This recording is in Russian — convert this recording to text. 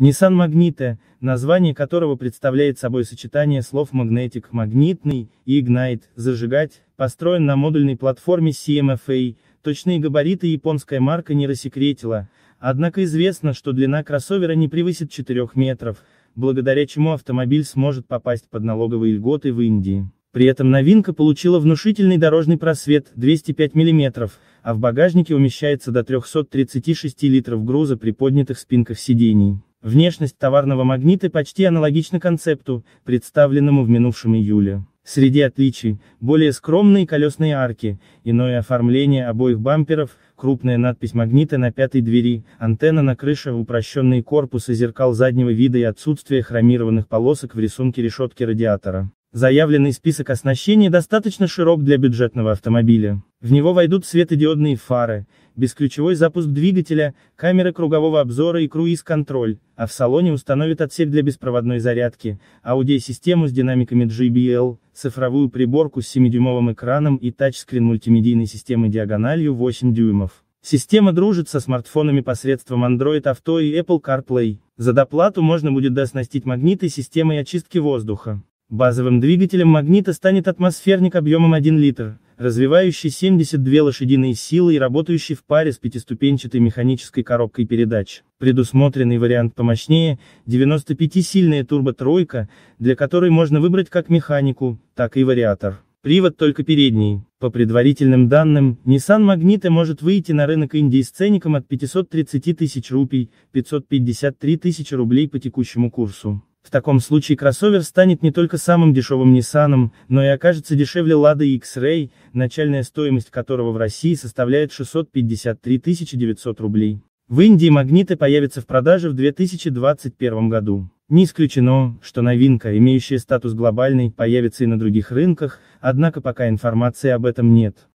Nissan Magneto, название которого представляет собой сочетание слов Magnetic – магнитный, и Ignite – зажигать, построен на модульной платформе CMFA, точные габариты японская марка не рассекретила, однако известно, что длина кроссовера не превысит 4 метров, благодаря чему автомобиль сможет попасть под налоговые льготы в Индии. При этом новинка получила внушительный дорожный просвет 205 мм, а в багажнике умещается до 336 литров груза при поднятых спинках сидений. Внешность товарного магнита почти аналогична концепту, представленному в минувшем июле. Среди отличий, более скромные колесные арки, иное оформление обоих бамперов, крупная надпись магнита на пятой двери, антенна на крыше, упрощенный корпус и зеркал заднего вида и отсутствие хромированных полосок в рисунке решетки радиатора. Заявленный список оснащения достаточно широк для бюджетного автомобиля. В него войдут светодиодные фары, бесключевой запуск двигателя, камеры кругового обзора и круиз-контроль, а в салоне установят отсек для беспроводной зарядки, аудиосистему с динамиками JBL, цифровую приборку с 7-дюймовым экраном и тачскрин мультимедийной системы диагональю 8 дюймов. Система дружит со смартфонами посредством Android Auto и Apple CarPlay. За доплату можно будет дооснастить магниты системой очистки воздуха. Базовым двигателем магнита станет атмосферник объемом 1 литр, развивающий 72 лошадиные силы и работающий в паре с пятиступенчатой механической коробкой передач. Предусмотренный вариант помощнее, 95-сильная турбо-тройка, для которой можно выбрать как механику, так и вариатор. Привод только передний. По предварительным данным, Nissan Magnite может выйти на рынок Индии с ценником от 530 тысяч рупий, 553 тысячи рублей по текущему курсу. В таком случае кроссовер станет не только самым дешевым Nissan, но и окажется дешевле Lada X-Ray, начальная стоимость которого в России составляет 653 900 рублей. В Индии магниты появятся в продаже в 2021 году. Не исключено, что новинка, имеющая статус глобальной, появится и на других рынках, однако пока информации об этом нет.